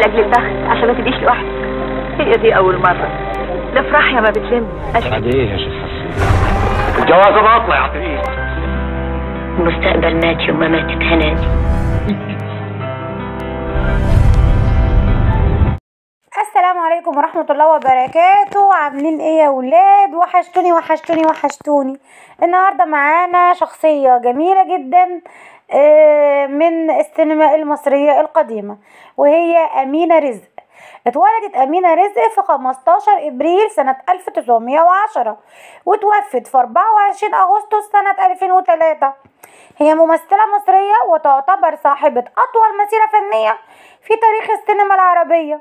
لاجل البخت عشان ما تبقيش لوحدك هي دي اول مره ده يا ما بتلم ايه يا شيخ حسين الجوازه باطله يا عطريق المستقبل مات يوم ما ماتت هنادي عليكم ورحمة الله وبركاته عاملين ايه يا ولاد وحشتوني وحشتوني وحشتوني النهاردة معانا شخصية جميلة جدا آه، من السينما المصرية القديمة وهي أمينة رزق اتولدت أمينة رزق في 15 إبريل سنة 1910 وتوفت في 24 أغسطس سنة 2003 هي ممثلة مصرية وتعتبر صاحبة أطول مسيرة فنية في تاريخ السينما العربية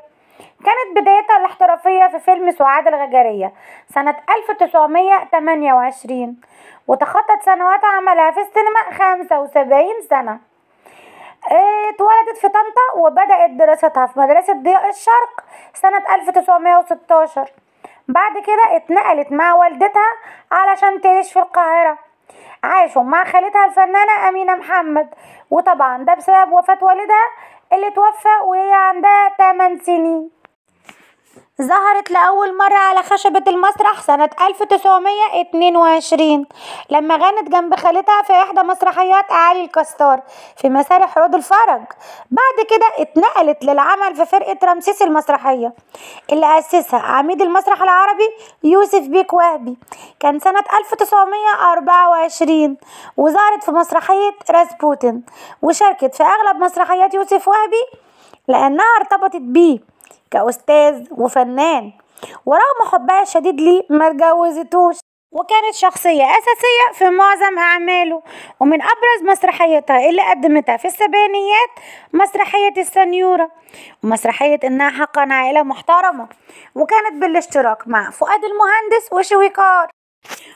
كانت بدايتها الاحترافية في فيلم سعاد الغجرية سنة 1928 وتخطت سنوات عملها في السينما 75 سنة آه، اتولدت في طنطا وبدأت دراستها في مدرسة ضياء الشرق سنة 1916 بعد كده اتنقلت مع والدتها علشان تعيش في القاهرة عاشوا مع خالتها الفنانة أمينة محمد وطبعا ده بسبب وفاة والدها اللي توفى وهي عندها 8 سنين ظهرت لأول مرة على خشبة المسرح سنة 1922 لما غنت جنب خالتها في إحدى مسرحيات أعالي الكستار في مسارح رود الفرج بعد كده اتنقلت للعمل في فرقة رمسيس المسرحية اللي أسسها عميد المسرح العربي يوسف بيك وهبي كان سنة 1924 وظهرت في مسرحية راسبوتين وشاركت في أغلب مسرحيات يوسف وهبي لأنها ارتبطت بيه كأستاذ وفنان ورغم حبها الشديد ليه ما اتجوزتوش وكانت شخصية أساسية في معظم أعماله ومن أبرز مسرحيتها اللي قدمتها في السبعينيات مسرحية السنيورة ومسرحية إنها حقا عائلة محترمة وكانت بالاشتراك مع فؤاد المهندس وشويكار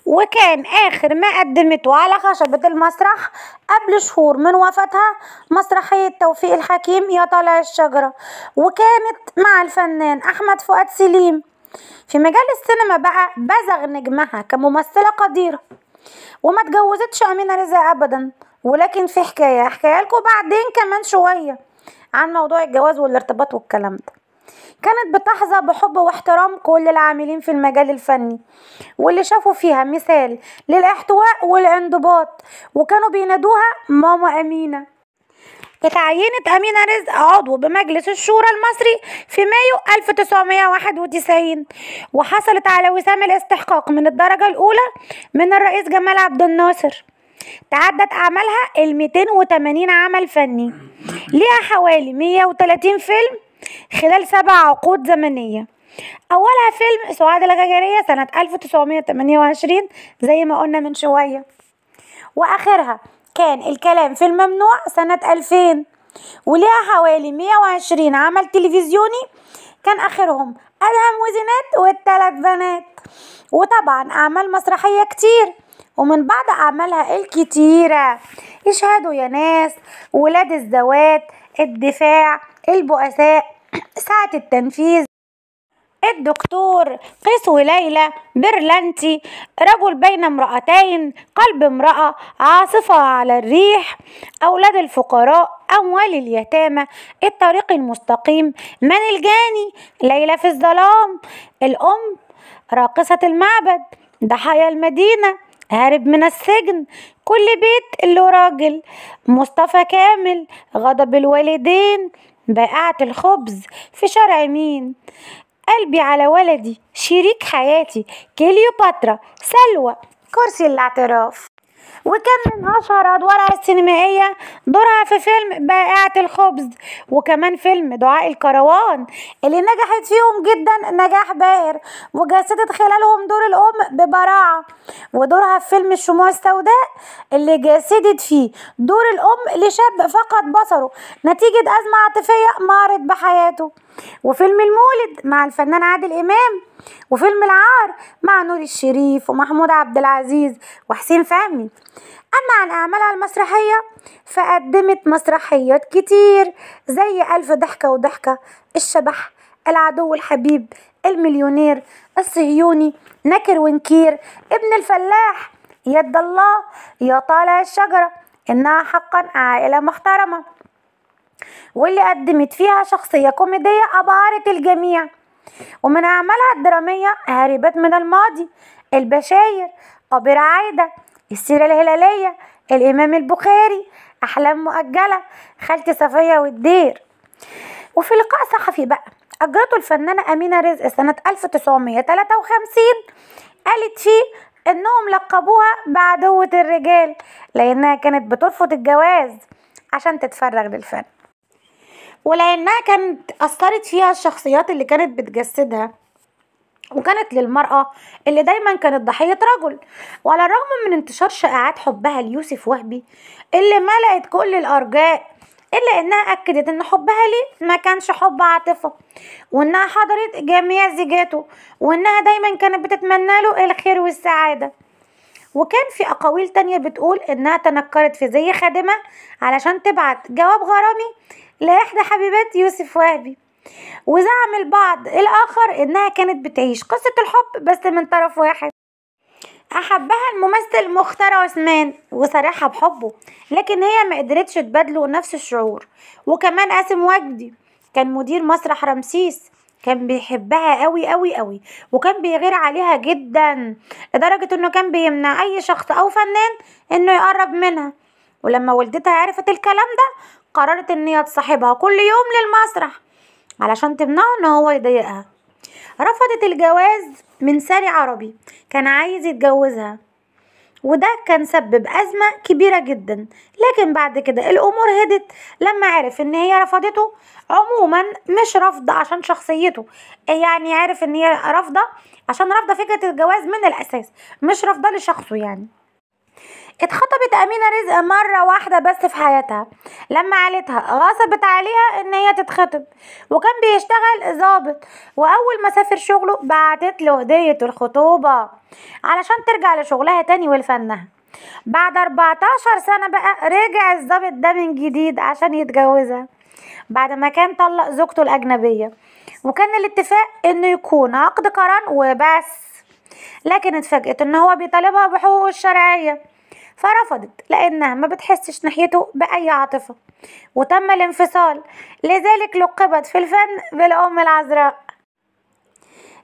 وكان آخر ما قدمته على خشبة المسرح قبل شهور من وفاتها مسرحية توفيق الحكيم يا طالع الشجرة وكانت مع الفنان أحمد فؤاد سليم في مجال السينما بقى بزغ نجمها كممثلة قديرة وما تجوزتش أمينة رزق أبدا ولكن في حكاية حكاية لكم بعدين كمان شوية عن موضوع الجواز والارتباط والكلام ده كانت بتحظى بحب واحترام كل العاملين في المجال الفني واللي شافوا فيها مثال للاحتواء والانضباط وكانوا بينادوها ماما أمينة اتعينت أمينة رزق عضو بمجلس الشورى المصري في مايو 1991 وحصلت على وسام الاستحقاق من الدرجة الأولى من الرئيس جمال عبد الناصر تعدت أعمالها ال 280 عمل فني ليها حوالي 130 فيلم خلال سبع عقود زمنية أولها فيلم سعاد الغجرية سنة 1928 زي ما قلنا من شوية وآخرها كان الكلام في الممنوع سنة 2000 وليها حوالي 120 عمل تلفزيوني كان آخرهم أدهم وزينات والتلات بنات وطبعا أعمال مسرحية كتير ومن بعض أعمالها الكتيرة اشهدوا يا ناس ولاد الزوات الدفاع البؤساء ساعة التنفيذ الدكتور قيس وليلى برلنتي رجل بين امرأتين قلب امرأة عاصفة على الريح أولاد الفقراء أموال اليتامى الطريق المستقيم من الجاني ليلى في الظلام الأم راقصة المعبد ضحايا المدينة هارب من السجن كل بيت له راجل مصطفى كامل غضب الوالدين بقعت الخبز في شارع مين قلبي على ولدي شريك حياتي كليوباترا سلوى كرسي الاعتراف وكان من أشهر أدوارها السينمائية دورها في فيلم بائعة الخبز وكمان فيلم دعاء الكروان اللي نجحت فيهم جدا نجاح باهر وجسدت خلالهم دور الأم ببراعة ودورها في فيلم الشموع السوداء اللي جسدت فيه دور الأم لشاب فقد بصره نتيجة أزمة عاطفية مرت بحياته وفيلم المولد مع الفنان عادل امام وفيلم العار مع نور الشريف ومحمود عبد العزيز وحسين فهمي اما عن اعمالها المسرحيه فقدمت مسرحيات كتير زي الف ضحكه وضحكه الشبح العدو الحبيب المليونير الصهيوني نكر ونكير ابن الفلاح يد الله يا طالع الشجره انها حقا عائله محترمه واللي قدمت فيها شخصية كوميدية أبهرت الجميع ومن أعمالها الدرامية هاربت من الماضي البشاير أبير عايدة السيرة الهلالية الإمام البخاري أحلام مؤجلة خالتي صفية والدير وفي لقاء صحفي بقى أجرته الفنانة أمينة رزق سنة 1953 قالت فيه إنهم لقبوها بعدوة الرجال لأنها كانت بترفض الجواز عشان تتفرغ للفن ولأنها كانت أثرت فيها الشخصيات اللي كانت بتجسدها وكانت للمرأة اللي دايما كانت ضحية رجل وعلى الرغم من انتشار شائعات حبها ليوسف وهبي اللي ملأت كل الأرجاء إلا إنها أكدت إن حبها ليه ما كانش حب عاطفة وإنها حضرت جميع زيجاته وإنها دايما كانت بتتمنى له الخير والسعادة وكان في أقاويل تانية بتقول إنها تنكرت في زي خادمة علشان تبعت جواب غرامي لإحدى حبيبات يوسف وهبي وزعم البعض الآخر إنها كانت بتعيش قصة الحب بس من طرف واحد أحبها الممثل مختار عثمان وصرحها بحبه لكن هي ما قدرتش تبادله نفس الشعور وكمان قاسم وجدي كان مدير مسرح رمسيس كان بيحبها قوي قوي قوي وكان بيغير عليها جدا لدرجة انه كان بيمنع اي شخص او فنان انه يقرب منها ولما والدتها عرفت الكلام ده قررت ان هي تصاحبها كل يوم للمسرح علشان تمنعه ان هو يضايقها رفضت الجواز من ساري عربي كان عايز يتجوزها وده كان سبب أزمة كبيرة جدا لكن بعد كده الأمور هدت لما عرف إن هي رفضته عموما مش رافضة عشان شخصيته يعني عرف إن هي رافضة عشان رافضة فكرة الجواز من الأساس مش رافضة لشخصه يعني اتخطبت أمينة رزق مرة واحدة بس في حياتها لما عيلتها غصبت عليها إن هي تتخطب وكان بيشتغل ظابط وأول ما سافر شغله بعتت له هدية الخطوبة علشان ترجع لشغلها تاني ولفنها بعد 14 سنة بقى رجع الظابط ده من جديد عشان يتجوزها بعد ما كان طلق زوجته الأجنبية وكان الاتفاق إنه يكون عقد قران وبس لكن اتفاجئت إن هو بيطالبها بحقوقه الشرعية فرفضت لأنها ما بتحسش ناحيته بأي عاطفة وتم الانفصال لذلك لقبت في الفن بالأم العذراء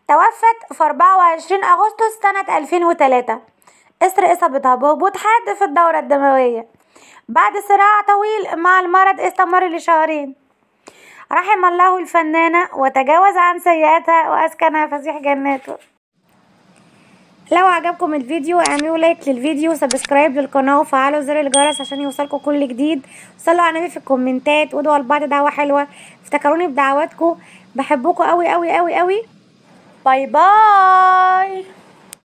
توفت في 24 أغسطس سنة 2003 إسر إصابتها بهبوط حاد في الدورة الدموية بعد صراع طويل مع المرض استمر لشهرين رحم الله الفنانة وتجاوز عن سيئاتها وأسكنها فسيح جناته لو عجبكم الفيديو اعملوا لايك للفيديو سبسكرايب للقناه وفعلوا زر الجرس عشان يوصلكم كل جديد صلوا على النبي في الكومنتات وادعوا لبعض دعوه حلوه افتكروني بدعواتكم بحبكم قوي قوي قوي قوي باي باي